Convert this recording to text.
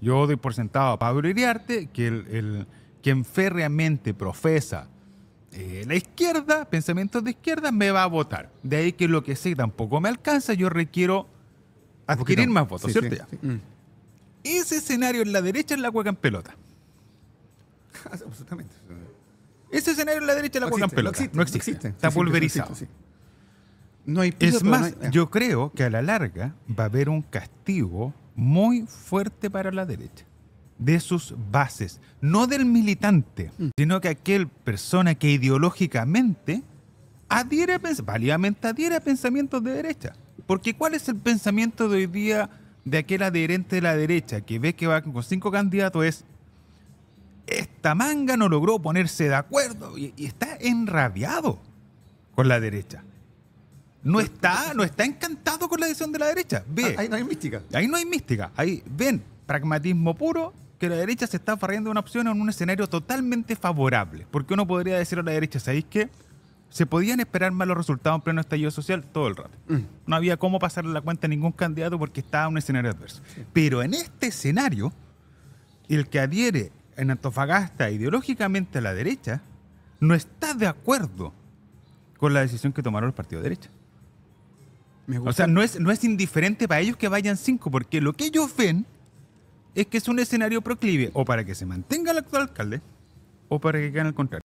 Yo doy por sentado a Pablo Iriarte que el, quien férreamente profesa eh, la izquierda, pensamientos de izquierda, me va a votar. De ahí que lo que sé tampoco me alcanza, yo requiero adquirir más votos, ¿cierto? Mm. Ese escenario en la derecha es la hueca en pelota. Absolutamente. Ese escenario en la derecha es la hueca en pelota. No existe. Está pulverizado. No hay es más, yo creo que a la larga va a haber un castigo muy fuerte para la derecha, de sus bases, no del militante, mm. sino que aquel persona que ideológicamente adhiere a a pensamientos de derecha. Porque ¿cuál es el pensamiento de hoy día de aquel adherente de la derecha que ve que va con cinco candidatos? Es, esta manga no logró ponerse de acuerdo y está enrabiado con la derecha no está, no está encantado con la decisión de la derecha. Ve, ah, ahí no hay mística. Ahí no hay mística. Ahí ven pragmatismo puro que la derecha se está farriendo una opción en un escenario totalmente favorable. Porque uno podría decir a la derecha, ¿sabéis qué? Se podían esperar malos resultados en pleno estallido social todo el rato. Mm. No había cómo pasarle la cuenta a ningún candidato porque estaba en un escenario adverso. Pero en este escenario, el que adhiere en Antofagasta ideológicamente a la derecha no está de acuerdo con la decisión que tomaron los partidos de derecha. O sea, no es, no es indiferente para ellos que vayan cinco, porque lo que ellos ven es que es un escenario proclive o para que se mantenga el actual alcalde o para que gane el contrario.